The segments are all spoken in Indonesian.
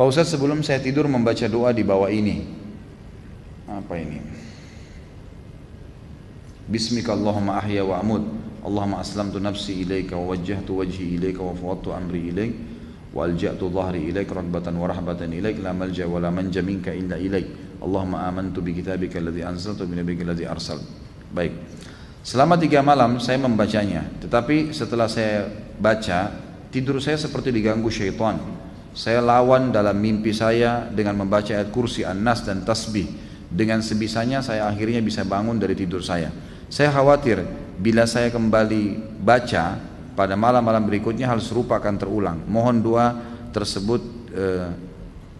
Pak Ustaz sebelum saya tidur membaca doa di bawah ini. Apa ini? Bismika Allahumma ahya wa amud. Allahumma aslamtu nafsi ilaika wa wajjahtu wajhi ilaika wa fawattu amri ilaik wa alja'tu dhahri ilaik ragbatan wa rahbatan ilaik la malja wa la manja minka illa ilaik. Allahumma amantu bi kitabika alladhi anzalta bi nabiyyika alladhi arsal. Baik. Selama tiga malam saya membacanya, tetapi setelah saya baca, tidur saya seperti diganggu syaitan saya lawan dalam mimpi saya dengan membaca ayat kursi, an-nas dan tasbih. Dengan sebisanya saya akhirnya bisa bangun dari tidur saya. Saya khawatir bila saya kembali baca pada malam-malam berikutnya hal serupa akan terulang. Mohon doa tersebut eh,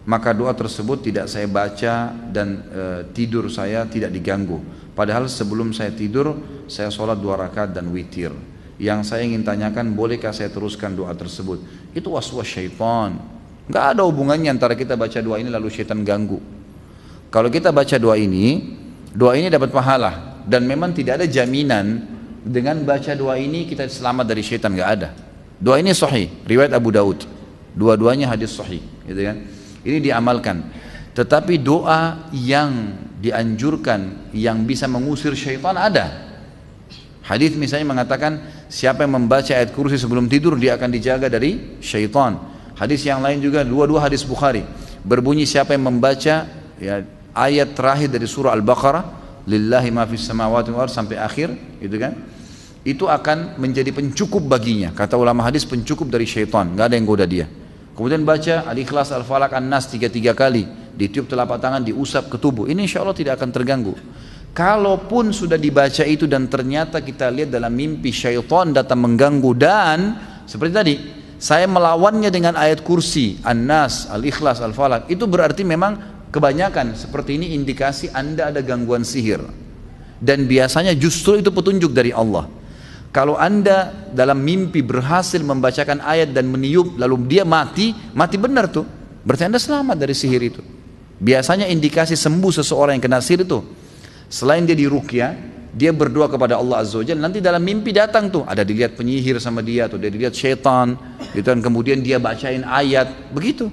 maka doa tersebut tidak saya baca dan e, tidur saya tidak diganggu. Padahal sebelum saya tidur, saya sholat dua rakaat dan witir. Yang saya ingin tanyakan, bolehkah saya teruskan doa tersebut? Itu waswas syaitan. Nggak ada hubungannya antara kita baca doa ini lalu setan ganggu. Kalau kita baca doa ini, doa ini dapat pahala dan memang tidak ada jaminan dengan baca doa ini kita selamat dari setan nggak ada. Doa ini sahih, riwayat Abu Daud. Dua-duanya hadis sahih, gitu kan. Ini diamalkan. Tetapi doa yang dianjurkan yang bisa mengusir syaitan ada. Hadis misalnya mengatakan siapa yang membaca ayat kursi sebelum tidur dia akan dijaga dari syaitan Hadis yang lain juga dua-dua hadis Bukhari berbunyi siapa yang membaca ya, ayat terakhir dari surah Al-Baqarah lillahi ma fis samawati wal sampai akhir gitu kan itu akan menjadi pencukup baginya kata ulama hadis pencukup dari syaitan nggak ada yang goda dia kemudian baca al-ikhlas al-falak an-nas tiga tiga kali ditiup telapak tangan diusap ke tubuh ini insya Allah tidak akan terganggu kalaupun sudah dibaca itu dan ternyata kita lihat dalam mimpi syaitan datang mengganggu dan seperti tadi saya melawannya dengan ayat kursi An-Nas, Al-Ikhlas, Al-Falak itu berarti memang kebanyakan seperti ini indikasi anda ada gangguan sihir dan biasanya justru itu petunjuk dari Allah kalau anda dalam mimpi berhasil membacakan ayat dan meniup lalu dia mati mati benar tuh berarti anda selamat dari sihir itu biasanya indikasi sembuh seseorang yang kena sihir itu selain dia dirukyah dia berdoa kepada Allah Azza wa Jalla nanti dalam mimpi datang tuh ada dilihat penyihir sama dia atau dia dilihat setan gitu kan kemudian dia bacain ayat begitu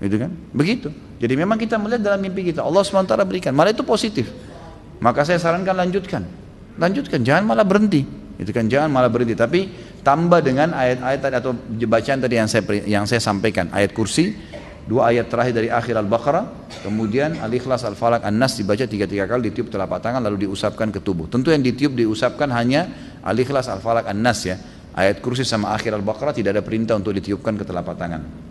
gitu kan begitu jadi memang kita melihat dalam mimpi kita Allah swt berikan malah itu positif maka saya sarankan lanjutkan lanjutkan jangan malah berhenti itu kan jangan malah berhenti tapi tambah dengan ayat-ayat tadi atau bacaan tadi yang saya yang saya sampaikan ayat kursi dua ayat terakhir dari akhir al-baqarah kemudian al-ikhlas al-falak an-nas dibaca tiga tiga kali ditiup telapak tangan lalu diusapkan ke tubuh tentu yang ditiup diusapkan hanya al-ikhlas al-falak an-nas ya Ayat kursi sama akhir Al-Baqarah tidak ada perintah untuk ditiupkan ke telapak tangan.